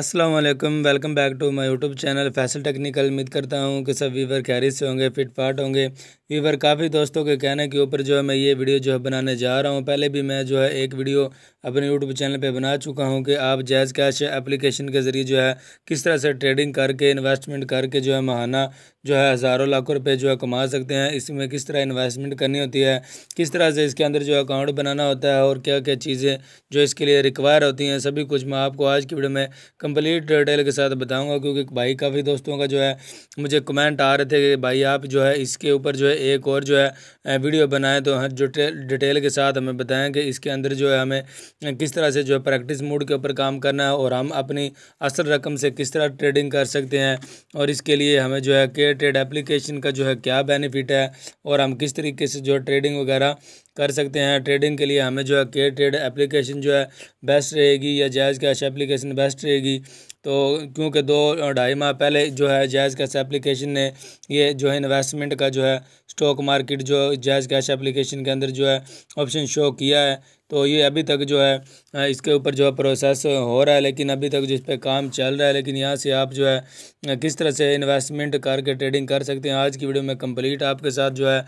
अस्सलाम वालेकुम welcome back to my YouTube channel Faisal technical उम्मीद करता हूँ कि सब वीवर कैरी से होंगे फिट फाट होंगे वीवर काफ़ी दोस्तों के कहने के ऊपर जो है मैं ये वीडियो जो है बनाने जा रहा हूँ पहले भी मैं जो है एक वीडियो अपने यूट्यूब चैनल पे बना चुका हूँ कि आप जैज़ कैश एप्लीकेशन के ज़रिए जो है किस तरह से ट्रेडिंग करके इन्वेस्टमेंट करके जो है महाना जो है हज़ारों लाखों रुपये जो है कमा सकते हैं इसमें किस तरह इन्वेस्टमेंट करनी होती है किस तरह से इसके अंदर जो है अकाउंट बनाना होता है और क्या क्या चीज़ें जो इसके लिए रिक्वायर होती हैं सभी कुछ मैं आपको आज की वीडियो में कंप्लीट डिटेल के साथ बताऊंगा क्योंकि भाई काफ़ी दोस्तों का जो है मुझे कमेंट आ रहे थे कि भाई आप जो है इसके ऊपर जो है एक और जो है वीडियो बनाएं तो हाँ, जो डिटेल के साथ हमें बताएं कि इसके अंदर जो है हमें किस तरह से जो है प्रैक्टिस मूड के ऊपर काम करना है और हम अपनी असल रकम से किस तरह ट्रेडिंग कर सकते हैं और इसके लिए हमें जो है के ट्रेड एप्लीकेशन का जो है क्या बेनिफिट है और हम किस तरीके से जो है ट्रेडिंग वगैरह कर सकते हैं ट्रेडिंग के लिए हमें जो है के ट्रेड एप्लीकेशन जो है बेस्ट रहेगी या जायज़ कैश एप्लीकेशन बेस्ट रहेगी तो क्योंकि दो ढाई माह पहले जो है जायज़ कैश एप्लीकेशन ने ये जो है इन्वेस्टमेंट का जो है स्टॉक मार्केट जो जायज़ कैश एप्लीकेशन के अंदर जो है ऑप्शन शो किया है तो ये अभी तक जो है इसके ऊपर जो है प्रोसेस हो रहा है लेकिन अभी तक जो इस पर काम चल रहा है लेकिन यहाँ से आप जो है किस तरह से इन्वेस्टमेंट करके ट्रेडिंग कर सकते हैं आज की वीडियो में कंप्लीट आपके साथ जो है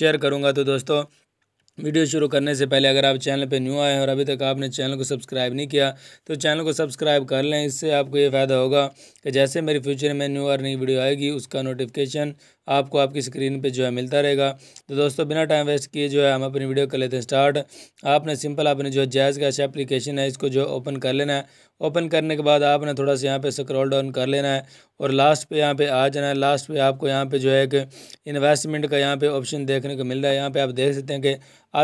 शेयर करूँगा तो दोस्तों वीडियो शुरू करने से पहले अगर आप चैनल पर न्यू आए हैं और अभी तक आपने चैनल को सब्सक्राइब नहीं किया तो चैनल को सब्सक्राइब कर लें इससे आपको ये फ़ायदा होगा कि जैसे मेरी फ्यूचर में न्यू अर्निंग वीडियो आएगी उसका नोटिफिकेशन आपको आपकी स्क्रीन पे जो है मिलता रहेगा तो दोस्तों बिना टाइम वेस्ट किए जो है हम अपनी वीडियो कर लेते हैं स्टार्ट आपने सिंपल आपने जो जैज़ कैश एप्लीकेशन है इसको जो ओपन कर लेना है ओपन करने के बाद आपने थोड़ा सा यहाँ पे स्क्रॉल डाउन कर लेना है और लास्ट पे यहाँ पे आ जाना है लास्ट पे आपको यहाँ पे जो है एक इन्वेस्टमेंट का यहाँ पे ऑप्शन देखने को मिल रहा है यहाँ पे आप देख सकते हैं कि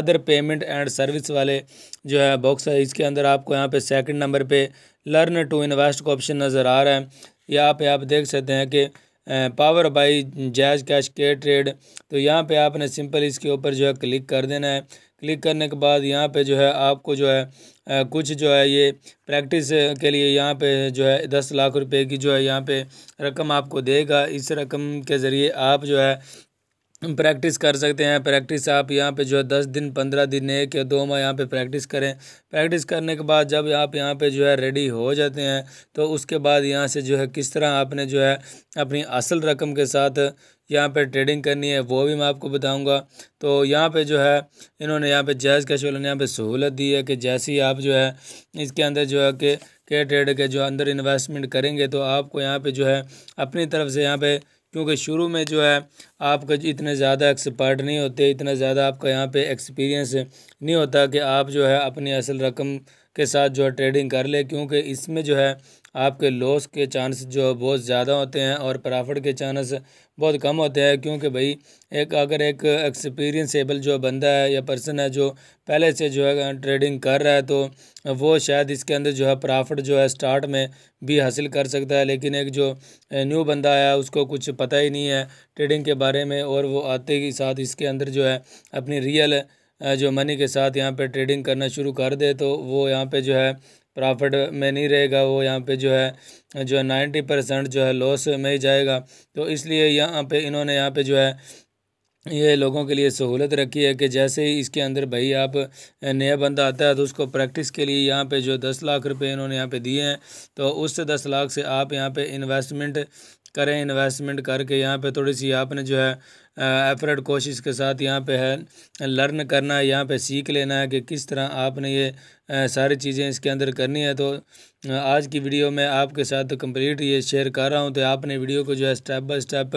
अदर पेमेंट एंड सर्विस वाले जो है बॉक्स है इसके अंदर आपको यहाँ पे सेकंड नंबर पे लर्न टू इन्वेस्ट का ऑप्शन नज़र आ रहा है यहाँ पे आप देख सकते हैं कि पावर बाई जैज कैश के ट्रेड तो यहाँ पे आपने सिंपल इसके ऊपर जो है क्लिक कर देना है क्लिक करने के बाद यहाँ पे जो है आपको जो है कुछ जो है ये प्रैक्टिस के लिए यहाँ पे जो है दस लाख रुपए की जो है यहाँ पे रकम आपको देगा इस रकम के ज़रिए आप जो है प्रैक्टिस कर सकते हैं प्रैक्टिस आप यहाँ पे जो है दस दिन पंद्रह दिन एक या दो माह यहाँ पे प्रैक्टिस करें प्रैक्टिस करने के बाद जब आप यहाँ पे जो है रेडी हो जाते हैं तो उसके बाद यहाँ से जो है किस तरह आपने जो है अपनी असल रकम के साथ यहाँ पे ट्रेडिंग करनी है वो भी मैं आपको बताऊंगा तो यहाँ पे जो है इन्होंने यहाँ पे जैज़ कैश वाले ने यहाँ पर सहूलत दी है कि जैसे ही आप जो है इसके अंदर जो है कि के ट्रेड के जो अंदर इन्वेस्टमेंट करेंगे तो आपको यहाँ पे जो है अपनी तरफ से यहाँ पे क्योंकि शुरू में जो है आपका इतने ज़्यादा एक्सपर्ट नहीं होते इतना ज़्यादा आपका यहाँ पे एक्सपीरियंस नहीं होता कि आप जो है अपनी असल रकम के साथ जो है ट्रेडिंग कर ले क्योंकि इसमें जो है आपके लॉस के चांस जो बहुत ज़्यादा होते हैं और प्रॉफिट के चांस बहुत कम होते हैं क्योंकि भाई एक अगर एक एक्सपीरियंसेबल जो बंदा है या पर्सन है जो पहले से जो है ट्रेडिंग कर रहा है तो वो शायद इसके अंदर जो है प्रॉफिट जो है स्टार्ट में भी हासिल कर सकता है लेकिन एक जो न्यू बंदा आया उसको कुछ पता ही नहीं है ट्रेडिंग के बारे में और वो आते ही साथ इसके अंदर जो है अपनी रियल जो मनी के साथ यहाँ पे ट्रेडिंग करना शुरू कर दे तो वो यहाँ पे जो है प्रॉफिट में नहीं रहेगा वो यहाँ पे जो है जो है नाइन्टी परसेंट जो है लॉस में ही जाएगा तो इसलिए यहाँ पे इन्होंने यहाँ पे जो है ये लोगों के लिए सहूलत रखी है कि जैसे ही इसके अंदर भाई आप नया बंदा आता है तो उसको प्रैक्टिस के लिए यहाँ पे जो दस लाख रुपए इन्होंने यहाँ पे दिए हैं तो उस दस लाख से आप यहाँ पे इन्वेस्टमेंट करें इन्वेस्टमेंट करके यहाँ पे थोड़ी सी आपने जो है एफर्ट कोशिश के साथ यहाँ पे है लर्न करना है यहाँ पे सीख लेना है कि किस तरह आपने ये सारी चीज़ें इसके अंदर करनी है तो आज की वीडियो में आपके साथ कंप्लीट ये शेयर कर रहा हूँ तो आपने वीडियो को जो है स्टेप बाय स्टेप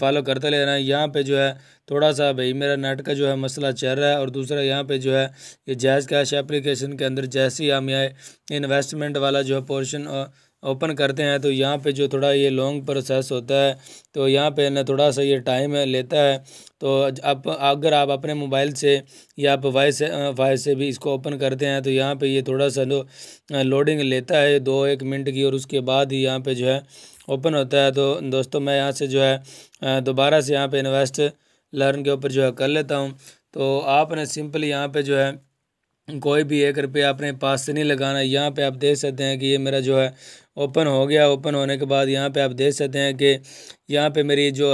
फॉलो करते लेना है यहाँ पे जो है थोड़ा सा भाई मेरा नेट का जो है मसला चल रहा है और दूसरा यहाँ पे जो है ये जैज़ कैश एप्लीकेशन के अंदर जैसे ही हम यहाँ इन्वेस्टमेंट वाला जो है पोर्शन ओपन करते हैं तो यहाँ पे जो थोड़ा ये लॉन्ग प्रोसेस होता है तो यहाँ पे ना थोड़ा सा ये टाइम लेता है तो आप अगर आप अपने मोबाइल से या आप से वाई से भी इसको ओपन करते हैं तो यहाँ पे ये थोड़ा सा लो, लोडिंग लेता है दो एक मिनट की और उसके बाद ही यहाँ पे जो है ओपन होता है तो दोस्तों मैं यहाँ से जो है दोबारा से यहाँ पर इन्वेस्ट लर्न के ऊपर जो है कर लेता हूँ तो आपने सिंपली यहाँ पर जो है कोई भी एक रुपया अपने पास से नहीं लगाना यहाँ पे आप देख सकते हैं कि ये मेरा जो है ओपन हो गया ओपन होने के बाद यहाँ पे आप देख सकते हैं कि यहाँ पे मेरी जो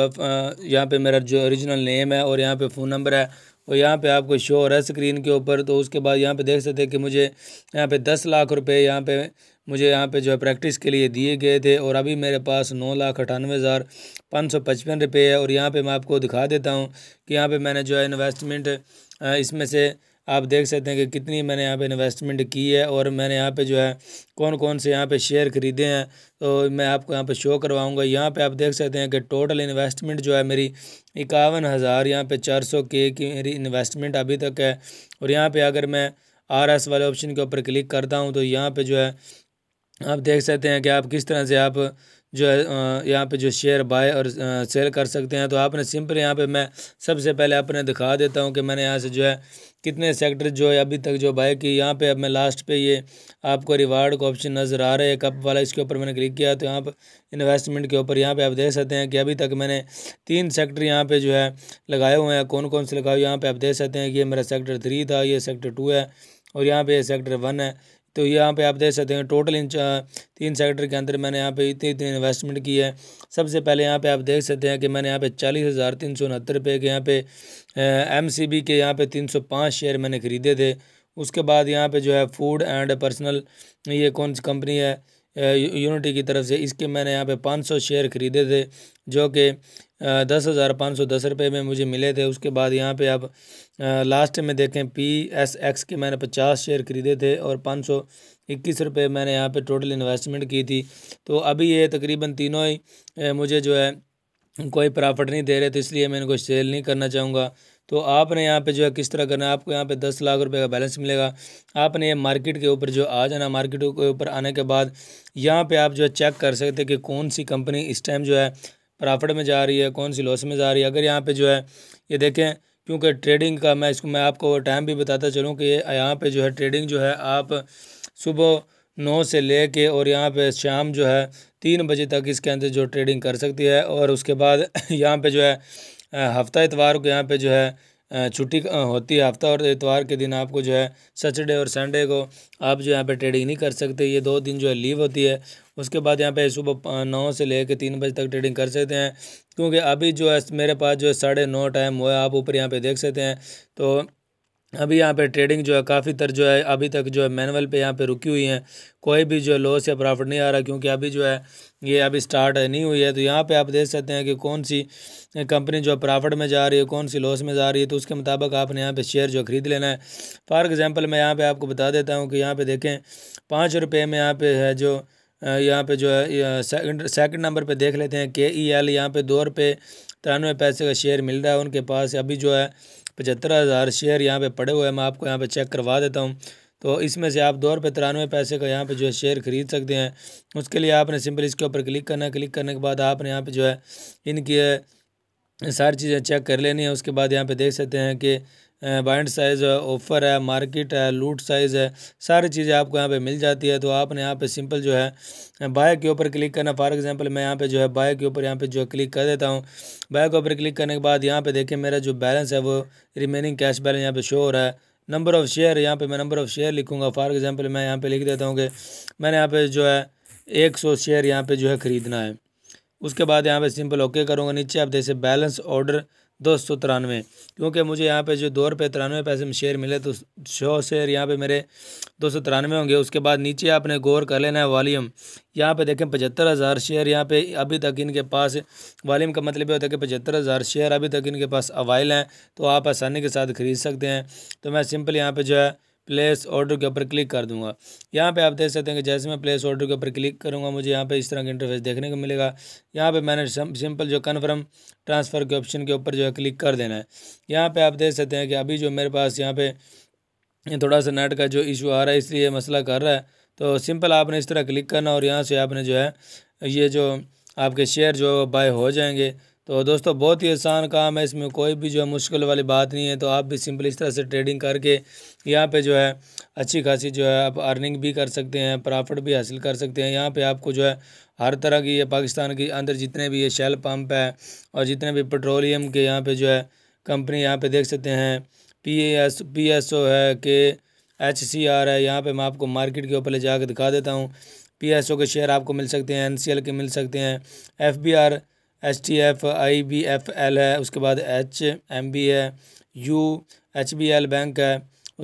यहाँ पे मेरा जो ओरिजिनल नेम है और यहाँ पे फ़ोन नंबर है और यहाँ पे आपको शो हो रहा है स्क्रीन के ऊपर तो उसके बाद यहाँ पे देख सकते हैं कि मुझे यहाँ पे दस लाख रुपए यहाँ पे मुझे यहाँ पे जो है प्रैक्टिस के लिए दिए गए थे और अभी मेरे पास नौ लाख अठानवे हज़ार पाँच सौ पचपन रुपये है और यहाँ पे मैं आपको दिखा देता हूँ कि यहाँ पे मैंने जो है इन्वेस्टमेंट इसमें से आप देख सकते हैं कि कितनी मैंने यहाँ पे इन्वेस्टमेंट की है और मैंने यहाँ पे जो है कौन कौन से यहाँ पे शेयर ख़रीदे हैं तो मैं आपको यहाँ पे शो करवाऊंगा यहाँ पे आप देख सकते हैं कि टोटल इन्वेस्टमेंट जो है मेरी इक्यावन हज़ार यहाँ पे चार सौ के की मेरी इन्वेस्टमेंट अभी तक है और यहाँ पर अगर मैं आर एस वाले ऑप्शन के ऊपर क्लिक करता हूँ तो यहाँ पर जो है आप देख सकते हैं कि आप किस तरह से आप जो है यहाँ पे जो शेयर बाय और सेल कर सकते हैं तो आपने सिंपल यहाँ पे मैं सबसे पहले आपने दिखा देता हूँ कि मैंने यहाँ से जो है कितने सेक्टर जो है अभी तक जो बाय की यहाँ पे अब मैं लास्ट पे ये आपको रिवार्ड का ऑप्शन नज़र आ रहा है कप वाला इसके ऊपर मैंने क्लिक किया तो यहाँ पर इन्वेस्टमेंट के ऊपर यहाँ पे आप देख सकते हैं कि अभी तक मैंने तीन सेक्टर यहाँ पे जो है लगाए हुए हैं कौन कौन से लगाए यहाँ पर आप देख सकते हैं कि ये मेरा सेक्टर थ्री था ये सेक्टर टू है और यहाँ पर ये सेक्टर वन है तो यहाँ पे आप देख सकते हैं टोटल इन तीन सेक्टर के अंदर मैंने यहाँ पे इतनी इतनी इन्वेस्टमेंट की है सबसे पहले यहाँ पे आप देख सकते हैं कि मैंने यहाँ पे चालीस हज़ार तीन सौ उनहत्तर रुपये के यहाँ पे एम सी बी के यहाँ पे तीन सौ पाँच शेयर मैंने ख़रीदे थे उसके बाद यहाँ पे जो है फूड एंड पर्सनल ये कौन सी कंपनी है यूनिटी की तरफ से इसके मैंने यहाँ पे 500 शेयर ख़रीदे थे जो कि दस हज़ार पाँच सौ दस रुपये में मुझे मिले थे उसके बाद यहाँ पे आप लास्ट में देखें पी एस एक्स के मैंने पचास शेयर खरीदे थे और पाँच सौ इक्कीस रुपये मैंने यहाँ पे टोटल इन्वेस्टमेंट की थी तो अभी ये तकरीबन तीनों ही मुझे जो है कोई प्रॉफिट नहीं दे रहे थे इसलिए मैं इनको सेल नहीं करना चाहूँगा तो आपने यहाँ पे जो है किस तरह करना है आपको यहाँ पे दस लाख रुपए का बैलेंस मिलेगा आपने ये मार्केट के ऊपर जो आ जाना मार्केट के ऊपर आने के बाद यहाँ पे आप जो है चेक कर सकते हैं कि कौन सी कंपनी इस टाइम जो है प्रॉफिट में जा रही है कौन सी लॉस में जा रही है अगर यहाँ पे जो है ये देखें क्योंकि ट्रेडिंग का मैं इसको मैं आपको टाइम भी बताता चलूँ कि यहाँ पे जो है ट्रेडिंग जो है आप सुबह नौ से ले कर और यहाँ पे शाम जो है तीन बजे तक इसके अंदर जो ट्रेडिंग कर सकती है और उसके बाद यहाँ पे जो है हफ्ता इतवार को यहाँ पे जो है छुट्टी होती है हफ्ता और इतवार के दिन आपको जो है सैटरडे और संडे को आप जो यहाँ पे ट्रेडिंग नहीं कर सकते ये दो दिन जो है लीव होती है उसके बाद यहाँ पे सुबह नौ से ले कर तीन बजे तक ट्रेडिंग कर सकते हैं क्योंकि अभी जो है मेरे पास जो है साढ़े नौ टाइम हुआ है आप ऊपर यहाँ पे देख सकते हैं तो अभी यहाँ पे ट्रेडिंग जो है काफ़ी तर जो है अभी तक जो है मैनुअल पे यहाँ पे रुकी हुई है कोई भी जो है लॉस या प्रॉफिट नहीं आ रहा क्योंकि अभी जो है ये अभी स्टार्ट नहीं हुई है तो यहाँ पे आप देख सकते हैं कि कौन सी कंपनी जो है प्रॉफिट में जा रही है कौन सी लॉस में जा रही है तो उसके मुताबिक आपने यहाँ पर शेयर जो खरीद लेना है फॉर एग्ज़ाम्पल मैं यहाँ पर आपको बता देता हूँ कि यहाँ पर देखें पाँच रुपये में यहाँ पे है जो यहाँ पर जो है सेकेंड नंबर पर देख लेते हैं के ई एल यहाँ पे दो रुपये तिरानवे पैसे का शेयर मिल रहा है उनके पास अभी जो है पचहत्तर हज़ार शेयर यहाँ पे पड़े हुए हैं मैं आपको यहाँ पे चेक करवा देता हूँ तो इसमें से आप दो रुपये तिरानवे पैसे का यहाँ पे जो है शेयर ख़रीद सकते हैं उसके लिए आपने सिंपल इसके ऊपर क्लिक करना है क्लिक करने के बाद आपने यहाँ पर जो है इनकी सारी चीज़ें चेक कर लेनी है उसके बाद यहाँ पर देख सकते हैं कि बाइंड साइज़ है ऑफ़र है मार्केट है लूट साइज़ है सारी चीज़ें आपको यहाँ पे मिल जाती है तो आपने यहाँ पे सिंपल जो है बाय के ऊपर क्लिक करना फॉर एग्जांपल मैं यहाँ पे जो है बाय के ऊपर यहाँ पे जो क्लिक कर देता हूँ बाय के ऊपर क्लिक करने के बाद यहाँ पे देखें मेरा जो बैलेंस है वो रिमेनिंग कैश बैलेंस यहाँ पर शो हो रहा है नंबर ऑफ़ शेयर यहाँ पर मैं नंबर ऑफ़ शेयर लिखूँगा फॉर एग्ज़ाम्पल मैं यहाँ पर लिख देता हूँ कि मैंने यहाँ पर जो है एक सौ शेयर यहाँ पर जो है ख़रीदना है उसके बाद यहाँ पे सिंपल ओके करूँगा नीचे आप जैसे बैलेंस ऑर्डर दो सौ तिरानवे क्योंकि मुझे यहाँ पे जो दो रुपये तिरानवे पैसे में शेयर मिले तो सौ शेयर यहाँ पे मेरे दो सौ तिरानवे होंगे उसके बाद नीचे आपने गौर कर लेना है वालीम यहाँ पे देखें पचहत्तर हज़ार शेयर यहाँ पे अभी तक इनके पास वॉलीम का मतलब ये होता है कि पचहत्तर हज़ार शेयर अभी तक इनके पास अवाइल हैं तो आप आसानी के साथ ख़रीद सकते हैं तो मैं सिंपल यहाँ पर जो है प्लेस ऑर्डर के ऊपर क्लिक कर दूंगा यहाँ पे आप देख सकते हैं कि जैसे मैं प्लेस ऑर्डर के ऊपर क्लिक करूँगा मुझे यहाँ पे इस तरह का इंटरफेस देखने को मिलेगा यहाँ पे मैंने सिंपल जो कन्फर्म ट्रांसफ़र के ऑप्शन के ऊपर जो है क्लिक कर देना है यहाँ पे आप देख सकते हैं कि अभी जो मेरे पास यहाँ पे थोड़ा सा नेट का जो इशू आ रहा है इसलिए मसला कर रहा है तो सिंपल आपने इस तरह क्लिक करना और यहाँ से आपने जो है ये जो आपके शेयर जो बाय हो जाएंगे तो दोस्तों बहुत ही आसान काम है इसमें कोई भी जो है मुश्किल वाली बात नहीं है तो आप भी सिंपल इस तरह से ट्रेडिंग करके यहाँ पे जो है अच्छी खासी जो है आप अर्निंग भी कर सकते हैं प्रॉफिट भी हासिल कर सकते हैं यहाँ पे आपको जो है हर तरह की ये पाकिस्तान के अंदर जितने भी ये शेल पम्प है और जितने भी पेट्रोलियम के यहाँ पर जो है कंपनी यहाँ पर देख सकते हैं P S P S O है के एच सी आर है यहाँ पर मैं आपको मार्केट के ऊपर ले जाकर दिखा देता हूँ पी एस ओ के शेयर आपको मिल सकते हैं एन सी एल के मिल सकते हैं F B R H T F I B F L है उसके बाद एच एम बी है U H B L bank है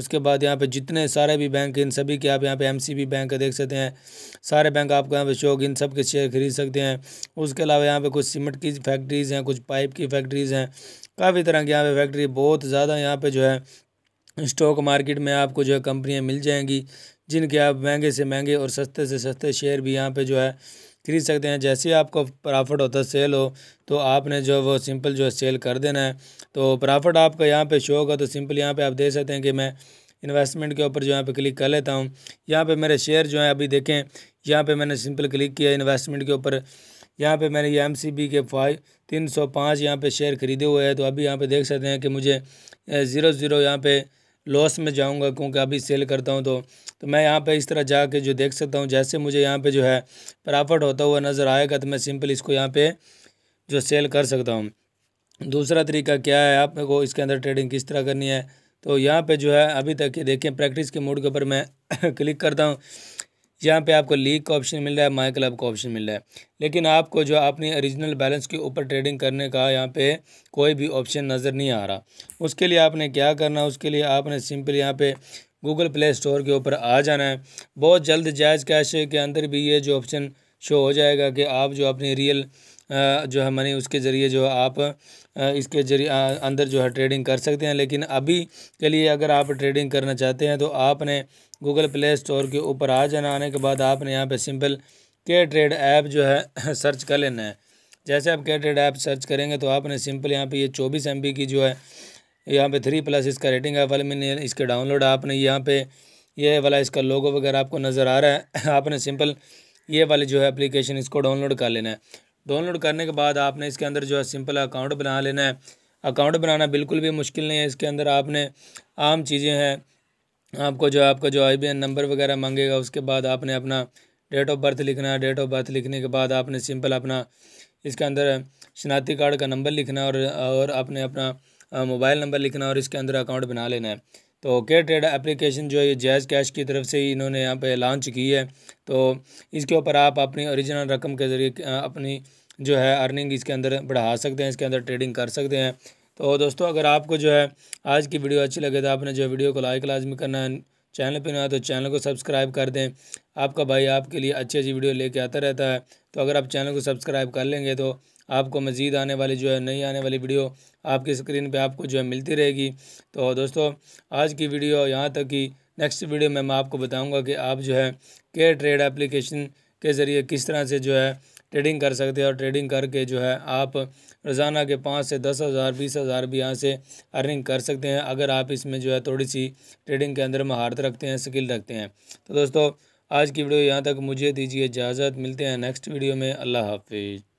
उसके बाद यहाँ पे जितने सारे भी बैंक इन सभी के आप यहाँ पे बी बैंक देख सकते हैं सारे बैंक आपको यहाँ पे शौक इन सब के शेयर खरीद सकते हैं उसके अलावा यहाँ पे कुछ सीमेंट की फैक्ट्रीज़ हैं कुछ पाइप की फैक्ट्रीज़ हैं काफ़ी तरह की यहाँ पे फैक्ट्री बहुत ज़्यादा यहाँ पे जो है स्टॉक मार्केट में आपको जो है कंपनियाँ मिल जाएंगी जिनके आप महंगे से महंगे और सस्ते से सस्ते शेयर भी यहाँ पर जो है खरीद सकते हैं जैसे ही आपको प्रॉफिट होता है सेल हो तो आपने जो वो सिंपल जो सेल कर देना है तो प्रॉफिट आपका यहाँ पे शो होगा तो सिंपल यहाँ पे आप देख सकते हैं कि मैं इन्वेस्टमेंट के ऊपर जो यहाँ पे क्लिक कर लेता हूँ यहाँ पे मेरे शेयर जो है अभी देखें यहाँ पे मैंने सिंपल क्लिक किया इन्वेस्टमेंट के ऊपर यहाँ पे मैंने ये एम सी बी के फाइव तीन सौ पाँच यहाँ पर शेयर खरीदे हुए हैं तो अभी यहाँ पर देख सकते हैं कि मुझे ज़ीरो ज़ीरो यहाँ पर लॉस में जाऊँगा क्योंकि अभी सेल करता हूँ तो तो मैं यहाँ पे इस तरह जाके जो देख सकता हूँ जैसे मुझे यहाँ पे जो है प्रॉफिट होता हुआ नज़र आएगा तो मैं सिंपल इसको यहाँ पे जो सेल कर सकता हूँ दूसरा तरीका क्या है आप को इसके अंदर ट्रेडिंग किस तरह करनी है तो यहाँ पे जो है अभी तक ये देखें प्रैक्टिस के मोड के ऊपर मैं क्लिक करता हूँ जहाँ पे आपको लीग का ऑप्शन मिल रहा है माई क्लब का ऑप्शन मिल रहा है लेकिन आपको जो अपने ओरिजिनल बैलेंस के ऊपर ट्रेडिंग करने का यहाँ पे कोई भी ऑप्शन नज़र नहीं आ रहा उसके लिए आपने क्या करना है उसके लिए आपने सिंपल यहाँ पे गूगल प्ले स्टोर के ऊपर आ जाना है बहुत जल्द जायज़ कैश के अंदर भी ये जो ऑप्शन शो हो जाएगा कि आप जो अपनी रियल जो है मनी उसके ज़रिए जो आप इसके जरिए अंदर जो है ट्रेडिंग कर सकते हैं लेकिन अभी के लिए अगर आप ट्रेडिंग करना चाहते हैं तो आपने गूगल प्ले स्टोर के ऊपर आ जाना आने के बाद आपने यहाँ पर सिंपल के ट्रेड ऐप जो है सर्च कर लेना है जैसे आप के ट्रेड ऐप सर्च करेंगे तो आपने सिंपल यहाँ पर ये चौबीस एम की जो है यहाँ पर थ्री प्लस इसका रेटिंग है वाले मैंने इसके डाउनलोड आपने यहाँ पे ये वाला इसका लोगो वगैरह आपको नज़र आ रहा है आपने सिंपल ये वाले जो है एप्लीकेशन इसको डाउनलोड कर लेना है डाउनलोड करने के बाद आपने इसके अंदर जो है सिंपल अकाउंट बना लेना है अकाउंट बनाना बिल्कुल भी मुश्किल नहीं है इसके अंदर आपने आम चीज़ें हैं आपको जो आपका जो आई नंबर वगैरह मांगेगा उसके बाद आपने अपना डेट ऑफ बर्थ लिखना है डेट ऑफ बर्थ लिखने के बाद आपने सिंपल अपना इसके अंदर शनाती कार्ड का नंबर लिखना और और आपने अपना मोबाइल नंबर लिखना और इसके अंदर अकाउंट बना लेना है तो के ट्रेड एप्लीकेशन जो है जैज़ कैश की तरफ से ही इन्होंने यहाँ पे लॉन्च की है तो इसके ऊपर आप अपनी ओरिजिनल रकम के ज़रिए अपनी जो है अर्निंग इसके अंदर बढ़ा सकते हैं इसके अंदर ट्रेडिंग कर सकते हैं तो दोस्तों अगर आपको जो है आज की वीडियो अच्छी लगे तो आपने जो वीडियो को लाइक लाजमी करना है चैनल पर ना तो चैनल को सब्सक्राइब कर दें आपका भाई आपके लिए अच्छी अच्छी वीडियो लेके आता रहता है तो अगर आप चैनल को सब्सक्राइब कर लेंगे तो आपको मज़ीद आने वाली जो है नई आने वाली वीडियो आपकी स्क्रीन पे आपको जो है मिलती रहेगी तो दोस्तों आज की वीडियो यहाँ तक कि नेक्स्ट वीडियो में मैं आपको बताऊँगा कि आप जो है के ट्रेड एप्लीकेशन के ज़रिए किस तरह से जो है ट्रेडिंग कर सकते हैं और ट्रेडिंग करके जो है आप रोज़ाना के पाँच से दस हज़ार बीस हज़ार भी यहाँ से अर्निंग कर सकते हैं अगर आप इसमें जो है थोड़ी सी ट्रेडिंग के अंदर महारत रखते हैं स्किल रखते हैं तो दोस्तों आज की वीडियो यहाँ तक मुझे दीजिए इजाज़त मिलते हैं नेक्स्ट वीडियो में अल्लाह हाफिज़